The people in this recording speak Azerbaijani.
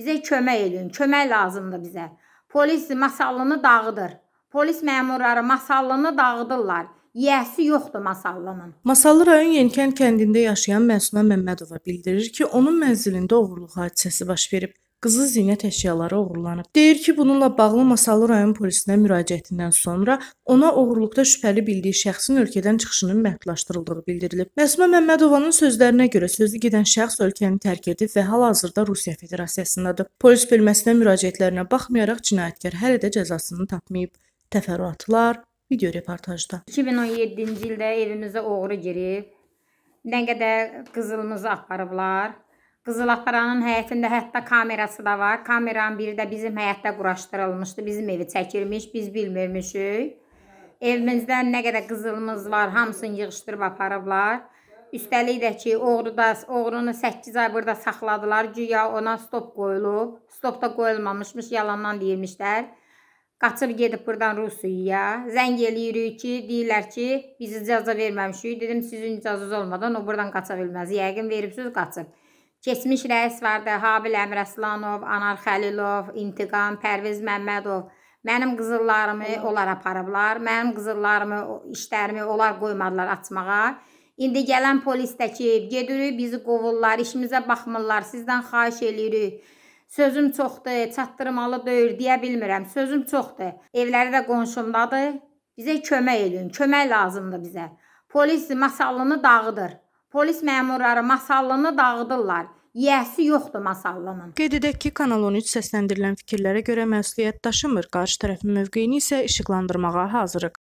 Bizə kömək edin, kömək lazımdır bizə. Polis masallını dağıdır. Polis məmurları masallını dağıdırlar. Yiyəsi yoxdur Masallının. Masallı rayon Yenkənd kəndində yaşayan Məsuna Məmmədova bildirir ki, onun mənzilində oğurluq hadisəsi baş verib qızıl zinət əşyaları oğurlanıb. Deyir ki, bununla bağlı Masallı rayon polisinə müraciətindən sonra ona oğurluqda şübhəli bildiyi şəxsin ölkədən çıxışının məhdudlaşdırıldığı bildirilib. Məsumə Məmmədovanın sözlərinə görə sözü gedən şəxs ölkəni tərk edib və hal-hazırda Rusiya Federasiyasındadır. Polis bölməsinə müraciətlərinə baxmayaraq cinayətkar hələ də cəzasını tapmayıb. Təfərrüatlar video reportajda. 2017-ci ildə evimizə oğru girib. Nə qədər qızılımızı aparıblar. Qızılaparanın həyətində hətta kamerası da var. Kameranın biri də bizim həyətdə quraşdırılmışdı. Bizim evi çəkilmiş, biz bilmirmişik. Evimizdən nə qədər qızılımız var, hamısını yığışdırıb aparıblar. Üstəlik də ki, oğru da, oğrunu 8 ay burada saxladılar. Güya ona stop qoyulub. Stop da qoyulmamışmış, yalandan deyirmişlər. Qaçıb gedib burdan Rusiyaya. Zəng eləyirik ki, deyirlər ki, biz icazə verməmişik. Dedim, sizin icazınız olmadan o burdan qaça bilməz. Yəqin veribsiz, qaçıb. Keçmiş rəis vardı Habil Əmrəslanov, Anar Xəlilov, İntiqam, Pərviz Məmmədov. Mənim qızıllarımı onlar aparıblar. Mənim qızıllarımı, işlərimi onlar qoymadılar açmağa. İndi gələn polis təkib, gedirik, bizi qovurlar, işimizə baxmırlar. Sizdən xahiş eləyirik. Sözüm çoxdur, çatdırmalı deyil, deyə bilmirəm. Sözüm çoxdur. Evləri də qonşumdadır. Bizə kömək edin, kömək lazımdır bizə. Polis masallını dağıdır. Polis məmurları masallını dağıdırlar. Yiyəsi yoxdur masallının. Qeyd edək ki, Kanal 13 səsləndirilən fikirlərə görə məsuliyyət daşımır. Qarşı tərəfin mövqeyini isə işıqlandırmağa hazırıq.